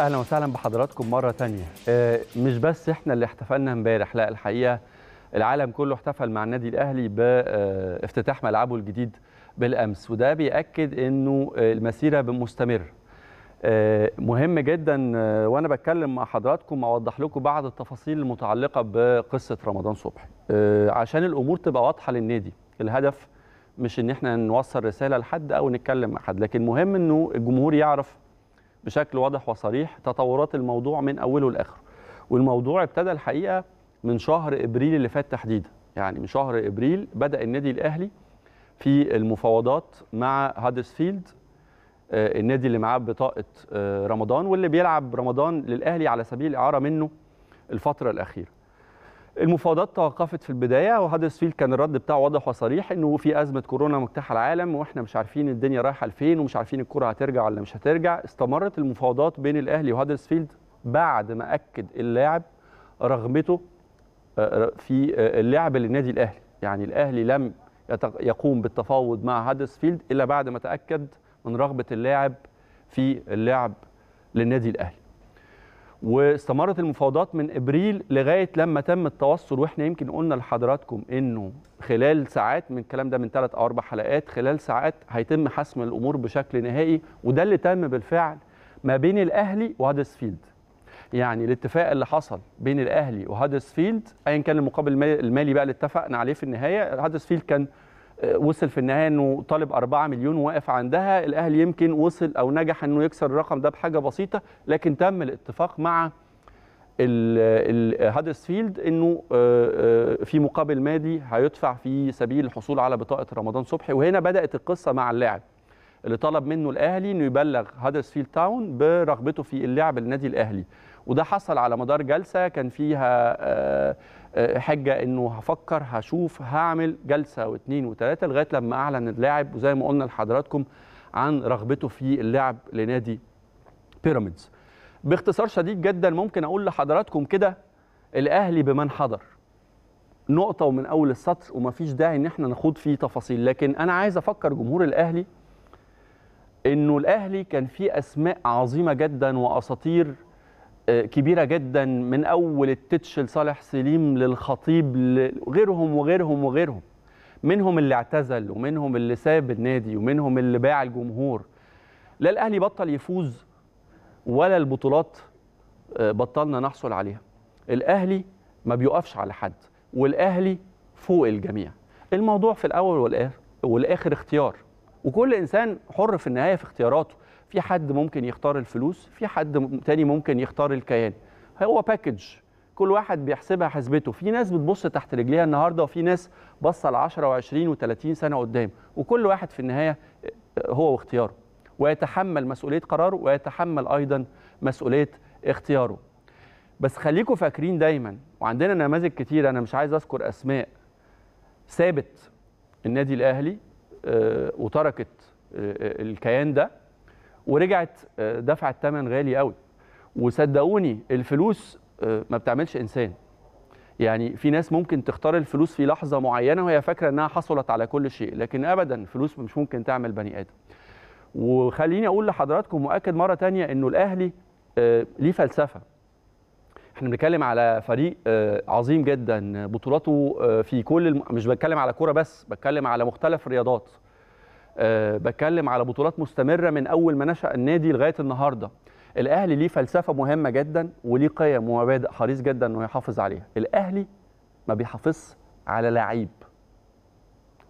اهلا وسهلا بحضراتكم مره تانية آه، مش بس احنا اللي احتفلنا امبارح لا الحقيقه العالم كله احتفل مع النادي الاهلي بافتتاح آه، ملعبه الجديد بالامس وده بياكد انه المسيره مستمر آه، مهم جدا وانا بتكلم مع حضراتكم اوضح لكم بعض التفاصيل المتعلقه بقصه رمضان صبحي عشان الامور تبقى واضحه للنادي الهدف مش ان احنا نوصل رساله لحد او نتكلم مع حد لكن مهم انه الجمهور يعرف بشكل واضح وصريح تطورات الموضوع من اوله لاخره والموضوع ابتدى الحقيقه من شهر ابريل اللي فات تحديدا يعني من شهر ابريل بدا النادي الاهلي في المفاوضات مع هادسفيلد آه، النادي اللي معاه بطاقه آه، رمضان واللي بيلعب رمضان للاهلي على سبيل الاعاره منه الفتره الاخيره المفاوضات توقفت في البدايه وهادرسفيلد كان الرد بتاعه واضح وصريح انه في ازمه كورونا مجتاح العالم واحنا مش عارفين الدنيا رايحه لفين ومش عارفين الكره هترجع ولا مش هترجع استمرت المفاوضات بين الاهلي وهادرسفيلد بعد ما اكد اللاعب رغبته آه، آه، في آه، اللعب للنادي الاهلي يعني الاهلي لم يقوم بالتفاوض مع هادرسفيلد الا بعد ما تاكد من رغبه اللاعب في اللعب للنادي الاهلي واستمرت المفاوضات من ابريل لغايه لما تم التوصل واحنا يمكن قلنا لحضراتكم انه خلال ساعات من الكلام ده من ثلاث او اربع حلقات خلال ساعات هيتم حسم الامور بشكل نهائي وده اللي تم بالفعل ما بين الاهلي وهدرسفيلد يعني الاتفاق اللي حصل بين الاهلي وهدرسفيلد ايا كان المقابل المالي بقى اللي اتفقنا عليه في النهايه هدرسفيلد كان آه، وصل في النهايه انه طالب 4 مليون واقف عندها الاهلي يمكن وصل او نجح انه يكسر الرقم ده بحاجه بسيطه لكن تم الاتفاق مع هادرسفيلد انه آه، آه، في مقابل مادي هيدفع في سبيل الحصول على بطاقه رمضان صبحي وهنا بدات القصه مع اللاعب اللي طلب منه الاهلي انه يبلغ هادرسفيلد تاون برغبته في اللعب للنادي الاهلي وده حصل على مدار جلسه كان فيها آه، آه، حجه انه هفكر هشوف هعمل جلسه واثنين وثلاثه لغايه لما اعلن اللاعب وزي ما قلنا لحضراتكم عن رغبته في اللعب لنادي بيراميدز باختصار شديد جدا ممكن اقول لحضراتكم كده الاهلي بمن حضر نقطه ومن اول السطر ومفيش داعي ان احنا نخوض فيه تفاصيل لكن انا عايز افكر جمهور الاهلي انه الاهلي كان فيه اسماء عظيمه جدا واساطير كبيره جدا من اول التتش لصالح سليم للخطيب لغيرهم وغيرهم وغيرهم منهم اللي اعتزل ومنهم اللي ساب النادي ومنهم اللي باع الجمهور لا الاهلي بطل يفوز ولا البطولات آه، بطلنا نحصل عليها الاهلي ما بيقفش على حد والاهلي فوق الجميع الموضوع في الاول والاخر اختيار وكل انسان حر في النهايه في اختياراته في حد ممكن يختار الفلوس في حد تاني ممكن يختار الكيان هو باكج كل واحد بيحسبها حسبته في ناس بتبص تحت رجليها النهارده وفي ناس باصه ل 10 و20 و30 سنه قدام وكل واحد في النهايه آه، هو واختياره ويتحمل مسؤوليه قراره ويتحمل ايضا مسؤوليه اختياره بس خليكم فاكرين دايما وعندنا نماذج كتير انا مش عايز اذكر اسماء ثابت النادي الاهلي آه، وتركت آه، الكيان ده ورجعت آه، دفعت ثمن غالي قوي وصدقوني الفلوس آه، ما بتعملش انسان يعني في ناس ممكن تختار الفلوس في لحظه معينه وهي فاكره انها حصلت على كل شيء لكن ابدا الفلوس مش ممكن تعمل بني ادم وخليني اقول لحضراتكم واكد مره تانية انه الاهلي آه، ليه فلسفه احنا بنتكلم على فريق عظيم جدا بطولاته في كل الم... مش بتكلم على كوره بس بتكلم على مختلف الرياضات آه، بتكلم على بطولات مستمره من اول ما نشا النادي لغايه النهارده الاهلي ليه فلسفه مهمه جدا وليه قيم ومبادئ حريص جدا انه يحافظ عليها الاهلي ما بيحافظش على لعيب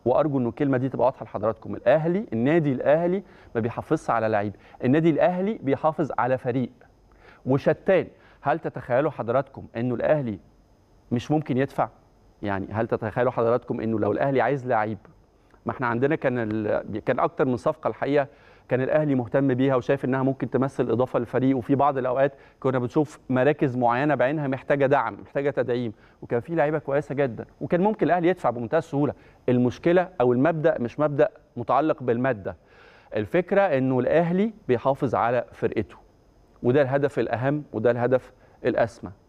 وارجو ان الكلمه دي تبقى واضحه لحضراتكم الاهلي النادي الاهلي ما بيحافظش على لعيب النادي الاهلي بيحافظ على فريق وشتان هل تتخيلوا حضراتكم انه الاهلي مش ممكن يدفع يعني هل تتخيلوا حضراتكم انه لو الاهلي عايز لعيب ما احنا عندنا كان ال... كان اكتر من صفقه الحقيقه كان الاهلي مهتم بيها وشايف انها ممكن تمثل اضافه للفريق وفي بعض الاوقات كنا بنشوف مراكز معينه بعينها محتاجه دعم محتاجه تدعيم وكان في لعيبه كويسه جدا وكان ممكن الاهلي يدفع بمنتهى السهوله المشكله او المبدا مش مبدا متعلق بالماده الفكره انه الاهلي بيحافظ على فرقته وده الهدف الاهم وده الهدف الاسمى